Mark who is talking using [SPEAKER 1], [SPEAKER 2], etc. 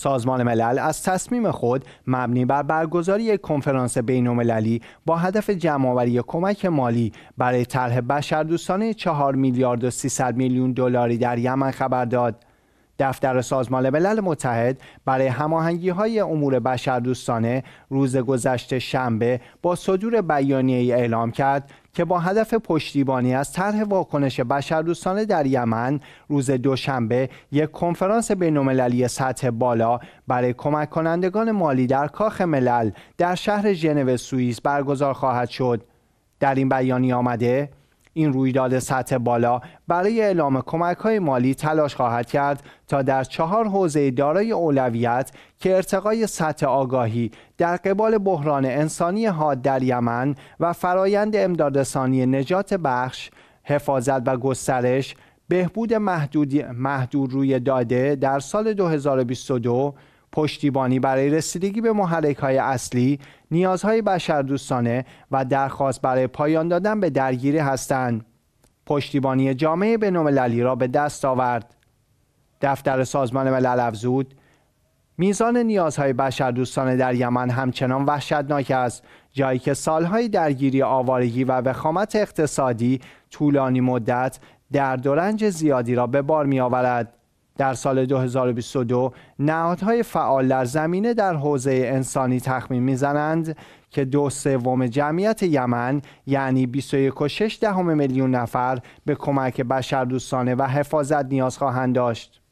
[SPEAKER 1] سازمان ملل از تصمیم خود مبنی بر برگزاری کنفرانس بین‌المللی با هدف جمعآوری کمک مالی برای طرح بشردوستانه 4 میلیارد و 300 میلیون دلاری در یمن خبر داد. دفتر سازمان ملل متحد برای هماهنگی های امور بشردوستانه روز گذشته شنبه با صدور بیانیه اعلام کرد که با هدف پشتیبانی از طرح واکنش بشردوستانه در یمن روز دوشنبه یک کنفرانس بینالمللی سطح بالا برای کمک کنندگان مالی در کاخ ملل در شهر ژنو سوئیس برگزار خواهد شد در این بیانیه آمده این رویداد سطح بالا برای اعلام کمک های مالی تلاش خواهد کرد تا در چهار حوزه دارای اولویت که ارتقای سطح آگاهی در قبال بحران انسانی حاد در یمن و فرایند امدادرسانی نجات بخش، حفاظت و گسترش، بهبود محدود, محدود روی داده در سال 2022 پشتیبانی برای رسیدگی به محرک های اصلی، نیازهای بشردوستانه و درخواست برای پایان دادن به درگیری هستند. پشتیبانی جامعه بین را به دست آورد. دفتر سازمان ملل افزود میزان نیازهای بشردوستانه در یمن همچنان وحشتناک است جایی که سالهای درگیری آوارگی و وخامت اقتصادی طولانی مدت در و زیادی را به بار می آورد. در سال 2022 نهادهای فعال در زمینه در حوزه انسانی تخمین میزنند که دو سوم جمعیت یمن یعنی 21.6 میلیون نفر به کمک بشردوستانه و حفاظت نیاز خواهند داشت.